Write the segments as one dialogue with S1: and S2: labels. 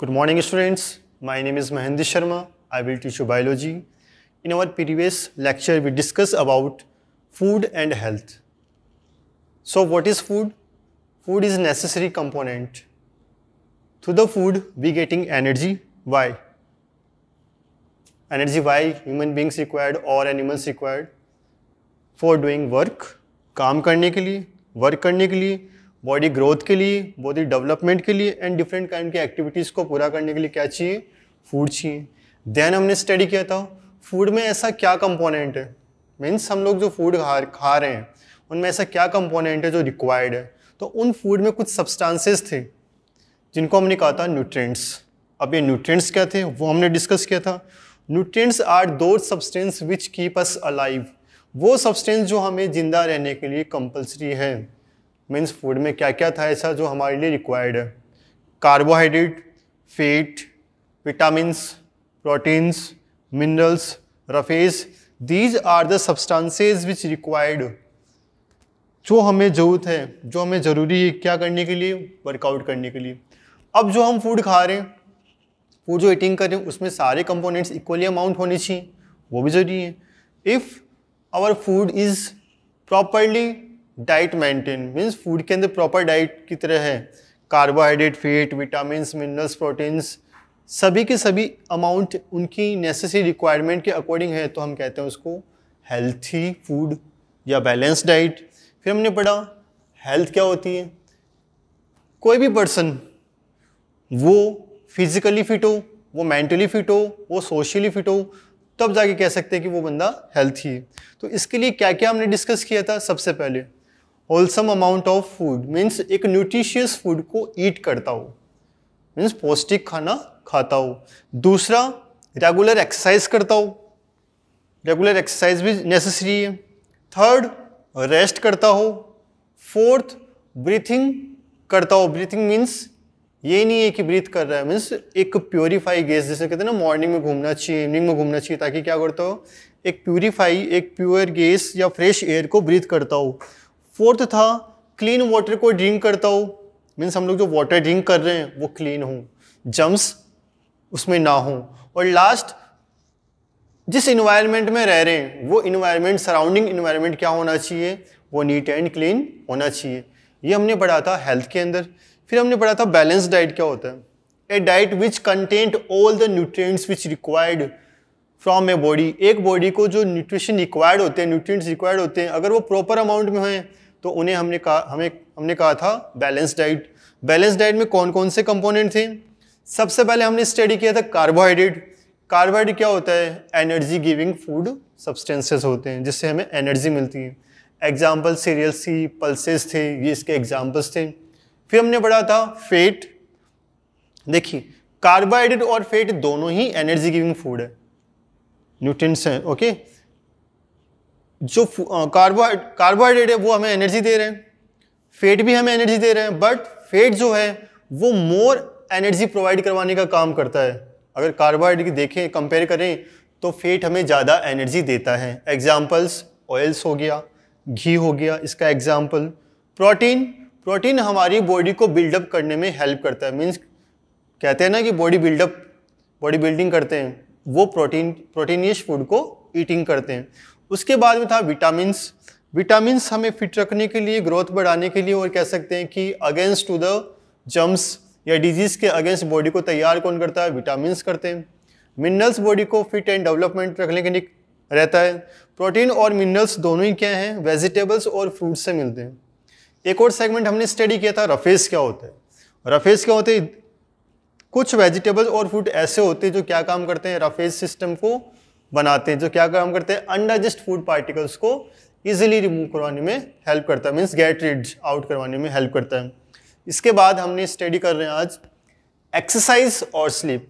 S1: Good morning students. My name is Mahendi Sharma. I will teach you biology. In our previous lecture, we discussed about food and health. So what is food? Food is a necessary component. Through the food, we getting energy. Why? Energy why human beings required or animals required for doing work, काम करने के लिए, work करने के लिए body growth के लिए body development के लिए एंड डिफरेंट काइंड के एक्टिविटीज़ को पूरा करने के लिए क्या चाहिए फूड चाहिए देन हमने स्टडी किया था फूड में ऐसा क्या कंपोनेंट है मीन्स हम लोग जो फूड खा खा रहे हैं उनमें ऐसा क्या कंपोनेंट है जो रिक्वायर्ड है तो उन फूड में कुछ सब्सटेंसेस थे जिनको हमने कहा था न्यूट्रिएंट्स अब ये न्यूट्रिएंट्स क्या थे वो हमने डिस्कस किया था nutrients are the substance which keep us alive वो सब्सटेंस जो हमें ज़िंदा रहने के लिए कंपलसरी है मीन्स फूड में क्या क्या था ऐसा जो हमारे लिए रिक्वायर्ड है carbohydrate fat vitamins proteins minerals roughage these are the substances which required जो हमें ज़रूरत है जो हमें ज़रूरी है क्या करने के लिए वर्कआउट करने के लिए अब जो हम फूड खा रहे हैं फूड जो ईटिंग कर रहे हैं उसमें सारे कंपोनेंट्स इक्वली अमाउंट होने चाहिए वो भी ज़रूरी है if our food is properly diet maintain means food के अंदर प्रॉपर डाइट की तरह है carbohydrate fat vitamin minerals proteins सभी के सभी अमाउंट उनकी नेसेसरी रिक्वायरमेंट के अकॉर्डिंग है तो हम कहते हैं उसको हेल्थी फूड या बैलेंस डाइट फिर हमने पढ़ा हेल्थ क्या होती है कोई भी पर्सन वो फिज़िकली फिट हो वो मेंटली फिट हो वो सोशली फिट हो तब जाके कह सकते हैं कि वो बंदा हेल्थी है तो इसके लिए क्या क्या हमने डिस्कस किया था सबसे पहले wholesome amount of food means एक न्यूट्रिशियस फूड को ईट करता हो मीन्स पौष्टिक खाना खाता हो दूसरा रेगुलर एक्सरसाइज करता हो रेगुलर एक्सरसाइज भी नेसेसरी है थर्ड रेस्ट करता हो फोर्थ ब्रीथिंग करता हो ब्रीथिंग मीन्स ये नहीं है कि ब्रीथ कर रहा है मीन्स एक प्योरीफाई गैस जैसे कहते हैं ना मॉर्निंग में घूमना चाहिए इवनिंग में घूमना चाहिए ताकि क्या करता हो एक प्योरीफाई एक प्योर गैस या फ्रेश एयर को ब्रीथ करता हो फोर्थ था क्लीन वाटर को ड्रिंक करता हो मीन्स हम लोग जो वाटर ड्रिंक कर रहे हैं वो क्लीन हो जम्स उसमें ना हो और लास्ट जिस इन्वायरमेंट में रह रहे हैं वो इन्वायरमेंट सराउंडिंग इन्वायरमेंट क्या होना चाहिए वो नीट एंड क्लीन होना चाहिए ये हमने पढ़ा था हेल्थ के अंदर फिर हमने पढ़ा था बैलेंस डाइट क्या होता है a diet which content all the nutrients which required from a body एक बॉडी को जो न्यूट्रिशन रिक्वायर्ड होते हैं न्यूट्रिएंट्स रिक्वायर्ड होते हैं अगर वो प्रॉपर अमाउंट में हैं तो उन्हें हमने कहा हमें हमने कहा था बैलेंस डाइट बैलेंस डाइट में कौन कौन से कंपोनेंट थे सबसे पहले हमने स्टडी किया था कार्बोहाइड्रेट कार्बोहाइड्रेट क्या होता है एनर्जी गिविंग फूड सब्सटेंसेस होते हैं जिससे हमें एनर्जी मिलती है एग्जाम्पल सीरियल्स थी पल्सेस थे ये इसके एग्जाम्पल्स थे फिर हमने पढ़ा था फेट देखिए कार्बोहाइड्रेट और फेट दोनों ही एनर्जी गिविंग फूड है न्यूट्रिएंट्स हैं ओके जो कार्बोहाइड कार्बोहाइड्रेट है वो हमें एनर्जी दे रहे हैं फेट भी हमें एनर्जी दे रहे हैं बट फेट जो है वो मोर एनर्जी प्रोवाइड करवाने का काम करता है अगर कार्बोहाइड्रेट देखें कंपेयर करें तो फेट हमें ज़्यादा एनर्जी देता है एग्जाम्पल्स ऑयल्स हो गया घी हो गया इसका एग्जाम्पल प्रोटीन प्रोटीन हमारी बॉडी को बिल्डअप करने में हेल्प करता है मीन्स कहते हैं ना कि बॉडी बिल्डअप बॉडी बिल्डिंग करते हैं वो प्रोटीन प्रोटीनियस फूड को ईटिंग करते हैं उसके बाद में था विटामिन विटामिन हमें फिट रखने के लिए ग्रोथ बढ़ाने के लिए और कह सकते हैं कि अगेंस्ट टू द जम्स या डिजीज़ के अगेंस्ट बॉडी को तैयार कौन करता है विटामिन करते हैं मिनरल्स बॉडी को फिट एंड डेवलपमेंट रखने के लिए रहता है प्रोटीन और मिनरल्स दोनों ही क्या हैं वेजिटेबल्स और फ्रूट से मिलते हैं एक और सेगमेंट हमने स्टडी किया था रफेस क्या होता है रफेज क्या होते हैं कुछ वेजिटेबल्स और फ्रूट ऐसे होते हैं जो क्या काम करते हैं रफेज सिस्टम को बनाते हैं जो क्या काम करते हैं अनडाइजेस्ट फूड पार्टिकल्स को ईजिली रिमूव करवाने में हेल्प करता है मीन्स गेट रिड आउट करवाने में हेल्प करता है इसके बाद हमने स्टडी कर रहे हैं आज एक्सरसाइज और स्लीप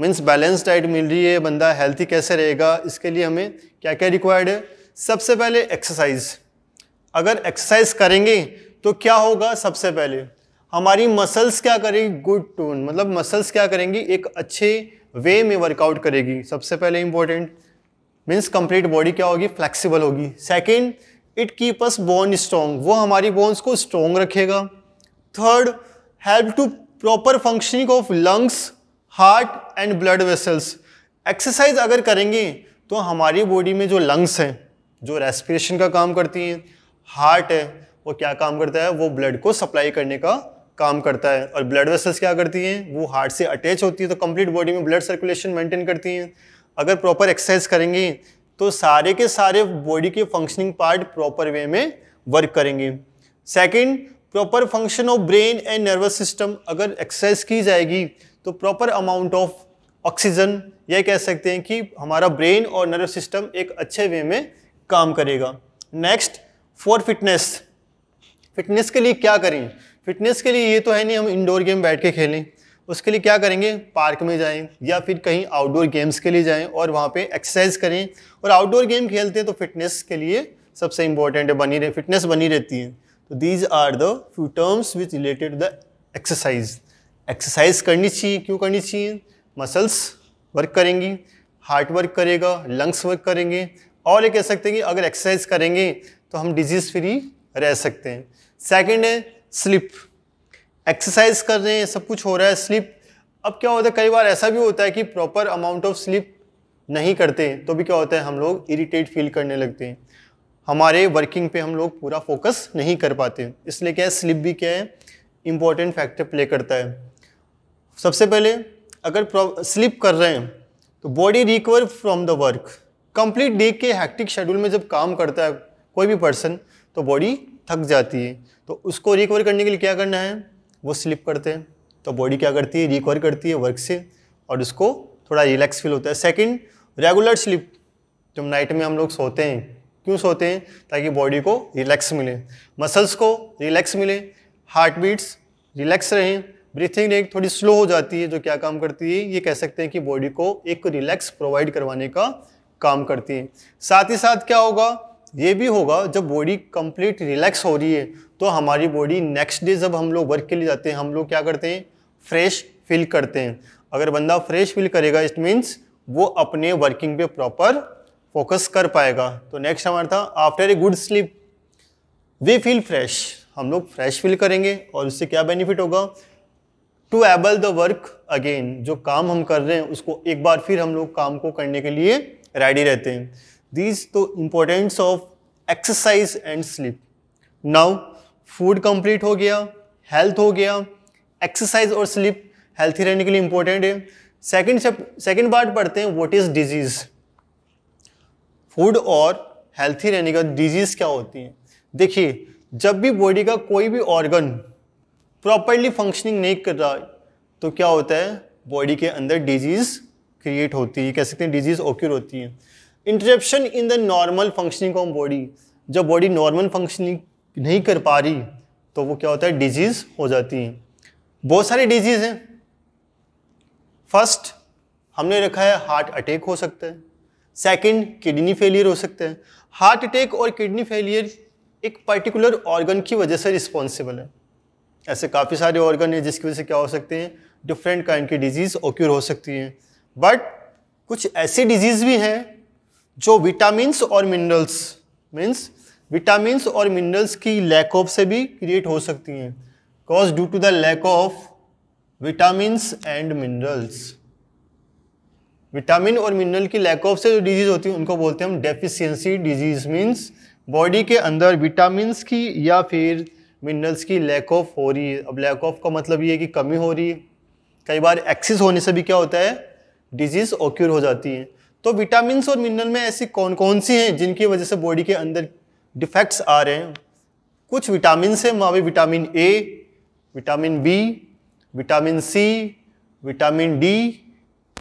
S1: मीन्स बैलेंस डाइट मिल रही है बंदा हेल्थी कैसे रहेगा इसके लिए हमें क्या क्या रिक्वायर्ड है सबसे पहले एक्सरसाइज अगर एक्सरसाइज करेंगे तो क्या होगा सबसे पहले हमारी मसल्स क्या करेंगी गुड टोन मतलब मसल्स क्या करेंगी एक अच्छे वे में वर्कआउट करेगी सबसे पहले इंपॉर्टेंट मीन्स कंप्लीट बॉडी क्या होगी फ्लेक्सिबल होगी second it keep us bone strong वो हमारी बोन्स को स्ट्रोंग रखेगा third help to proper functioning of lungs heart and blood vessels exercise अगर करेंगे तो हमारी बॉडी में जो लंग्स हैं जो रेस्पिरेशन का काम करती हैं हार्ट है वो क्या काम करता है वो ब्लड को सप्लाई करने का काम करता है और ब्लड वेसल्स क्या करती हैं वो हार्ट से अटैच होती है तो कंप्लीट बॉडी में ब्लड सर्कुलेशन मेंटेन करती हैं अगर प्रॉपर एक्सरसाइज करेंगी तो सारे के सारे बॉडी के फंक्शनिंग पार्ट प्रॉपर वे में वर्क करेंगे second proper function of brain and nervous system exercise एक्सरसाइज की जाएगी तो प्रॉपर अमाउंट ऑफ ऑक्सीजन यह कह सकते हैं कि हमारा ब्रेन और नर्वस सिस्टम एक अच्छे वे में काम करेगा नेक्स्ट फॉर फिटनेस फिटनेस के लिए क्या करें फिटनेस के लिए ये तो है नहीं हम इंडोर गेम बैठ के खेलें उसके लिए क्या करेंगे पार्क में जाएं या फिर कहीं आउटडोर गेम्स के लिए जाएं और वहाँ पे एक्सरसाइज करें और आउटडोर गेम खेलते हैं तो फिटनेस के लिए सबसे इम्पोर्टेंट है बनी रहे फिटनेस बनी रहती है तो these are the few terms which related the exercise exercise करनी चाहिए क्यों करनी चाहिए मसल्स वर्क करेंगी हार्ट वर्क करेगा लंग्स वर्क करेंगे और ये कह सकते हैं कि अगर एक्सरसाइज करेंगे तो हम डिजीज़ फ्री रह सकते हैं सेकेंड है स्लिप एक्सरसाइज कर रहे हैं सब कुछ हो रहा है स्लिप अब क्या होता है कई बार ऐसा भी होता है कि प्रॉपर अमाउंट ऑफ स्लिप नहीं करते तो भी क्या होता है हम लोग इरिटेट फील करने लगते हैं हमारे वर्किंग पे हम लोग पूरा फोकस नहीं कर पाते इसलिए क्या है स्लिप भी क्या है इम्पॉर्टेंट फैक्टर प्ले करता है सबसे पहले अगर स्लिप कर रहे हैं तो body recover from the work complete day के हैक्टिक शेड्यूल में जब काम करता है कोई भी पर्सन तो बॉडी थक जाती है तो उसको रिकवर करने के लिए क्या करना है वो स्लिप करते हैं तो बॉडी क्या करती है रिकवर करती है वर्क से और उसको थोड़ा रिलैक्स फील होता है सेकंड रेगुलर स्लिप जब नाइट में हम लोग सोते हैं क्यों सोते हैं ताकि बॉडी को रिलैक्स मिले मसल्स को रिलैक्स मिले हार्ट बीट्स रिलैक्स रहें ब्रीथिंग रेट थोड़ी स्लो हो जाती है जो क्या काम करती है ये कह सकते हैं कि बॉडी को एक रिलैक्स प्रोवाइड करवाने का काम करती है साथ ही साथ क्या होगा ये भी होगा जब बॉडी कंप्लीट रिलैक्स हो रही है तो हमारी बॉडी नेक्स्ट डे जब हम लोग वर्क के लिए जाते हैं हम लोग क्या करते हैं फ्रेश फील करते हैं अगर बंदा फ्रेश फील करेगा इट मीन्स वो अपने वर्किंग पे प्रॉपर फोकस कर पाएगा तो नेक्स्ट हमारा था after a good sleep we feel fresh हम लोग फ्रेश फील करेंगे और उससे क्या बेनिफिट होगा to able the work again जो काम हम कर रहे हैं उसको एक बार फिर हम लोग काम को करने के लिए रेडी रहते हैं these the importance of exercise and sleep now food complete हो गया हेल्थ हो गया एक्सरसाइज और स्लीप हेल्थी रहने के लिए इंपॉर्टेंट है सेकेंड सेकेंड पार्ट पढ़ते हैं वॉट इज डिजीज फूड और हेल्थी रहने का डिजीज क्या होती है देखिए जब भी बॉडी का कोई भी ऑर्गन प्रॉपरली फंक्शनिंग नहीं कर रहा तो क्या होता है बॉडी के अंदर डिजीज क्रिएट होती है कह सकते हैं डिजीज ओक्यूर होती है interruption in the normal functioning of body जब बॉडी नॉर्मल फंक्शनिंग नहीं कर पा रही तो वो क्या होता है डिजीज़ हो जाती है बहुत सारी डिजीज़ हैं फर्स्ट हमने रखा है हार्ट अटैक हो सकता है सेकंड किडनी फेलियर हो सकता है हार्ट अटैक और किडनी फेलियर एक पर्टिकुलर ऑर्गन की वजह से रिस्पॉन्सिबल है ऐसे काफ़ी सारे ऑर्गन हैं जिसकी वजह से क्या हो सकते हैं डिफरेंट काइंड की डिजीज़ ओक्योर हो सकती हैं बट कुछ ऐसी डिजीज़ भी हैं जो विटामिन्स और मिनरल्स मीन्स विटामिन्स और मिनरल्स की लैक ऑफ से भी क्रिएट हो सकती हैं cause due to the lack of vitamins and minerals vitamin और मिनरल की लैक ऑफ से जो डिजीज़ होती है उनको बोलते हैं हम डेफिशिएंसी डिजीज़ मीन्स बॉडी के अंदर विटामिन्स की या फिर मिनरल्स की लैक ऑफ हो रही है अब लैक ऑफ का मतलब ये है कि कमी हो रही है कई बार एक्सेस होने से भी क्या होता है डिजीज़ ऑक्यूर हो जाती है तो विटामिन और मिनरल में ऐसी कौन कौन सी हैं जिनकी वजह से बॉडी के अंदर डिफेक्ट्स आ रहे हैं कुछ विटामिन से मावे vitamin A vitamin B vitamin C vitamin D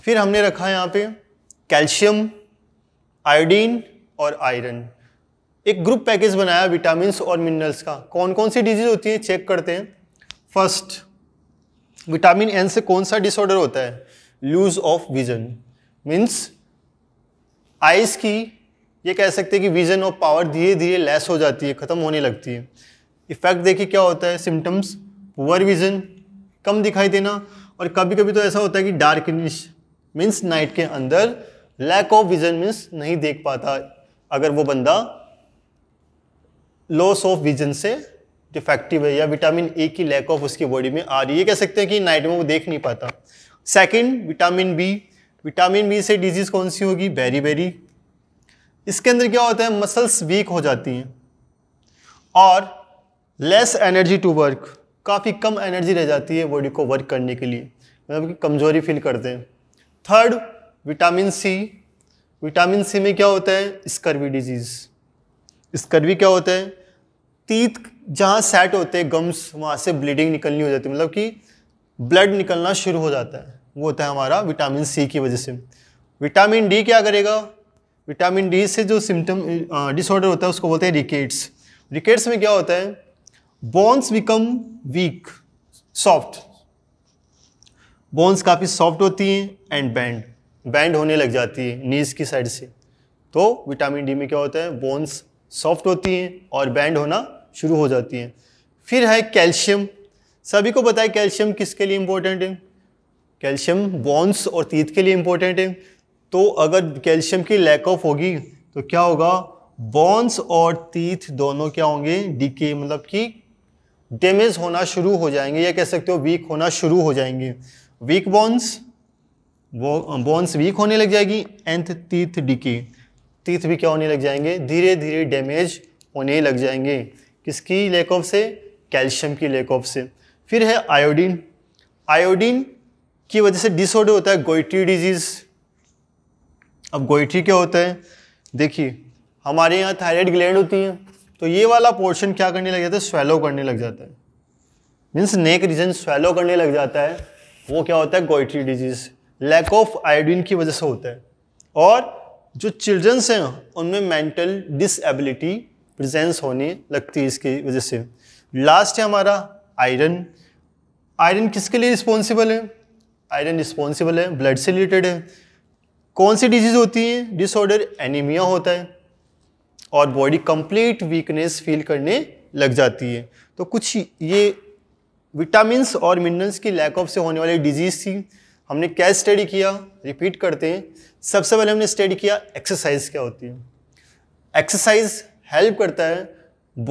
S1: फिर हमने रखा है यहाँ पे कैल्शियम आयोडीन और आयरन एक ग्रुप पैकेज बनाया विटामिन और मिनरल्स का कौन कौन सी डिजीज होती है चेक करते हैं फर्स्ट विटामिन एन से कौन सा डिसऑर्डर होता है lose of vision means eyes की ये कह सकते हैं कि विज़न और पावर धीरे धीरे लेस हो जाती है ख़त्म होने लगती है इफ़ेक्ट देखिए क्या होता है सिम्टम्स पुअर विज़न कम दिखाई देना और कभी कभी तो ऐसा होता है कि डार्कनिश मीन्स नाइट के अंदर लैक ऑफ विज़न मीन्स नहीं देख पाता अगर वो बंदा लॉस ऑफ विज़न से डिफेक्टिव है या विटामिन ए की लैक ऑफ उसकी बॉडी में आ रही है कह सकते हैं कि नाइट में वो देख नहीं पाता second vitamin B vitamin B से डिजीज़ कौन सी होगी बेरी बेरी इसके अंदर क्या होता है मसल्स वीक हो जाती हैं और लेस एनर्जी टू वर्क काफ़ी कम एनर्जी रह जाती है बॉडी को वर्क करने के लिए मतलब कि कमज़ोरी फील करते हैं third vitamin C vitamin C में क्या होता है स्कर्वी डिजीज़ स्कर्वी क्या होता है तीत जहाँ सेट होते हैं गम्स वहाँ से ब्लीडिंग निकलनी हो जाती है मतलब कि ब्लड निकलना शुरू हो जाता है वो होता है हमारा विटामिन सी की वजह से विटामिन डी क्या करेगा विटामिन डी से जो सिम्टम डिसऑर्डर होता है उसको बोलते हैं रिकेट्स रिकेट्स में क्या होता है bones become weak soft bones काफ़ी सॉफ्ट होती हैं एंड बैंड बैंड होने लग जाती है नीज की साइड से तो विटामिन डी में क्या होता है बोन्स सॉफ्ट होती हैं और बैंड होना शुरू हो जाती हैं फिर है कैल्शियम सभी को बताए कैल्शियम किसके लिए इम्पोर्टेंट है कैल्शियम बॉन्स और तीत के लिए इम्पोर्टेंट है तो अगर कैल्शियम की लैक ऑफ होगी तो क्या होगा बॉन्स और तीथ दोनों क्या होंगे डीके मतलब कि डैमेज होना शुरू हो जाएंगे या कह सकते हो वीक होना शुरू हो जाएंगे वीक बॉन्स बॉन्स वीक होने लग जाएगी एंथ तीथ डीके तीथ भी क्या होने लग जाएंगे धीरे धीरे डैमेज होने लग जाएंगे किसकी लैक ऑफ से कैल्शियम की लैक ऑफ से फिर है आयोडीन आयोडीन की वजह से डिसऑर्डर होता है गोइटी डिजीज़ अब गोइटी क्या होता है देखिए हमारे यहाँ थायराइड ग्लैंड होती है तो ये वाला पोर्शन क्या करने लग जाता है स्वेलो करने लग जाता है मीन्स नेक रीजन स्वेलो करने लग जाता है वो क्या होता है goitre disease lack of iodine की वजह से होता है और जो चिल्ड्रंस हैं उनमें मेंटल डिसएबिलिटी प्रेजेंस होने लगती है इसकी वजह से लास्ट है हमारा आयरन आयरन किसके लिए रिस्पॉन्सिबल है आयरन रिस्पॉन्सिबल है ब्लड से रिलेटेड है कौन सी डिजीज़ होती है डिसऑर्डर एनीमिया होता है और बॉडी कंप्लीट वीकनेस फील करने लग जाती है तो कुछ ये विटामिन और मिनरल्स की लैक ऑफ से होने वाली डिजीज़ थी हमने क्या स्टडी किया रिपीट करते हैं सबसे पहले हमने स्टडी किया एक्सरसाइज क्या होती है एक्सरसाइज हेल्प करता है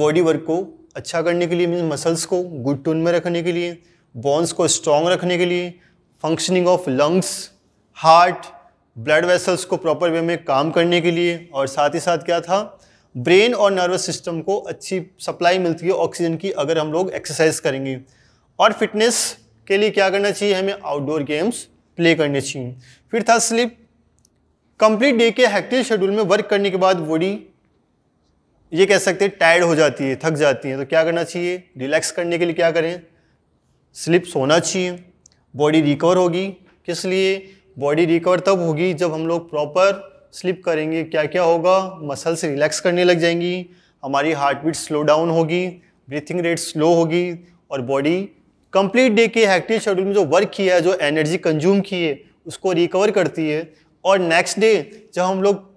S1: बॉडी वर्क को अच्छा करने के लिए मीन मसल्स को गुड टून में रखने के लिए बॉन्स को स्ट्रॉन्ग रखने के लिए functioning of lungs heart blood vessels को प्रॉपर वे में काम करने के लिए और साथ ही साथ क्या था ब्रेन और नर्वस सिस्टम को अच्छी सप्लाई मिलती है ऑक्सीजन की अगर हम लोग एक्सरसाइज करेंगे और फिटनेस के लिए क्या करना चाहिए हमें आउटडोर गेम्स प्ले करने चाहिए फिर था स्लिप कंप्लीट डे के हैक्टिव शेड्यूल में वर्क करने के बाद बॉडी ये कह सकते हैं टायर्ड हो जाती है थक जाती है तो क्या करना चाहिए रिलैक्स करने के लिए क्या करें स्लिप सोना चाहिए बॉडी रिकवर होगी किस लिए बॉडी रिकवर तब होगी जब हम लोग प्रॉपर स्लिप करेंगे क्या क्या होगा मसल्स रिलैक्स करने लग जाएंगी हमारी हार्ट बीट स्लो डाउन होगी ब्रीथिंग रेट स्लो होगी और बॉडी कंप्लीट डे के हैक्टिव शेड्यूल में जो वर्क किया है जो एनर्जी कंज्यूम की है उसको रिकवर करती है और नेक्स्ट डे जब हम लोग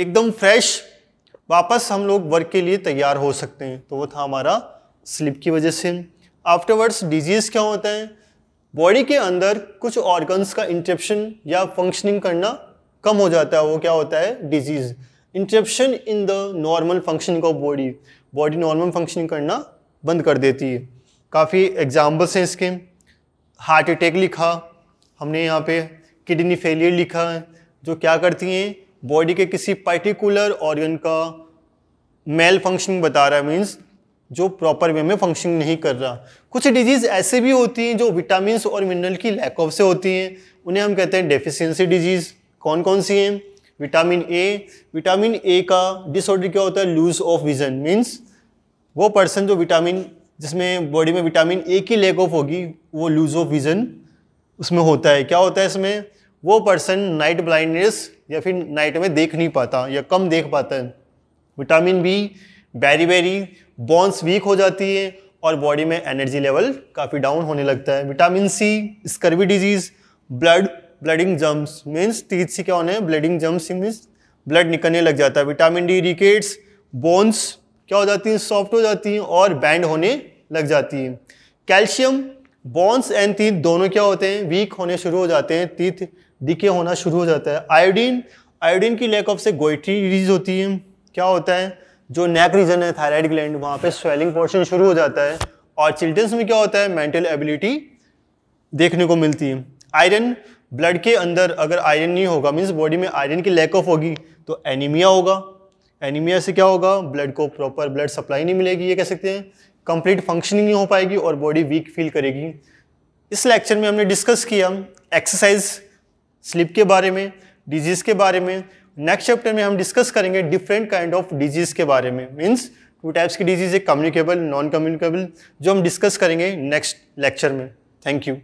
S1: एकदम फ्रेश वापस हम लोग वर्क के लिए तैयार हो सकते हैं तो वो था हमारा स्लिप की वजह से आफ्टरवर्ड्स डिजीज़ क्या होता है बॉडी के अंदर कुछ ऑर्गन्स का इंटरप्शन या फंक्शनिंग करना कम हो जाता है वो क्या होता है disease interruption in the normal functioning of body body normal functioning करना बंद कर देती है काफ़ी एग्जाम्पल्स हैं इसके हार्ट अटैक लिखा हमने यहाँ पे किडनी फेलियर लिखा है जो क्या करती हैं बॉडी के किसी पर्टिकुलर ऑर्गन का मेल फंक्शनिंग बता रहा है मीन्स जो प्रॉपर वे में फंक्शन नहीं कर रहा कुछ डिजीज़ ऐसे भी होती हैं जो विटामिन और मिनरल की लैक ऑफ से होती हैं उन्हें हम कहते हैं डेफिशिएंसी डिजीज़ कौन कौन सी हैं विटामिन ए विटामिन ए का डिसऑर्डर क्या होता है लूज ऑफ विजन मीन्स वो पर्सन जो विटामिन जिसमें बॉडी में विटामिन ए की लैक ऑफ होगी वो लूज ऑफ विजन उसमें होता है क्या होता है इसमें वो पर्सन नाइट ब्लाइंडनेस या फिर नाइट में देख नहीं पाता या कम देख पाता है vitamin B beriberi bones weak हो जाती है और बॉडी में एनर्जी लेवल काफ़ी डाउन होने लगता है vitamin C scurvy disease blood bleeding gums means teeth से क्या होने ब्लडिंग जम्स मीन्स ब्लड निकलने लग जाता है विटामिन डी रिकेट्स बोन्स क्या हो जाती हैं सॉफ्ट हो जाती हैं और बैंड होने लग जाती हैं कैल्शियम बोन्स एंड तीत दोनों क्या होते हैं वीक होने शुरू हो जाते हैं तीत डिके होना शुरू हो जाता है आयोडीन आयोडीन की लैक ऑफ से गोइट्री डिजीज होती है क्या होता है जो नेक रीजन है थायराइड ग्लैंड वहाँ पे स्वेलिंग पोर्शन शुरू हो जाता है और चिल्ड्रंस में क्या होता है मेंटल एबिलिटी देखने को मिलती है आयरन ब्लड के अंदर अगर आयरन नहीं होगा मीन्स बॉडी में आयरन की लैक ऑफ होगी तो एनीमिया होगा एनीमिया से क्या होगा ब्लड को प्रॉपर ब्लड सप्लाई नहीं मिलेगी ये कह सकते हैं कंप्लीट फंक्शनिंग नहीं हो पाएगी और बॉडी वीक फील करेगी इस लेक्चर में हमने डिस्कस किया एक्सरसाइज स्लिप के बारे में डिजीज़ के बारे में नेक्स्ट चैप्टर में हम डिस्कस करेंगे डिफरेंट काइंड ऑफ डिजीज़ के बारे में मीन्स टू टाइप्स की डिजीज़ एक कम्युनिकेबल नॉन कम्युनिकेबल जो हम डिस्कस करेंगे नेक्स्ट लेक्चर में थैंक यू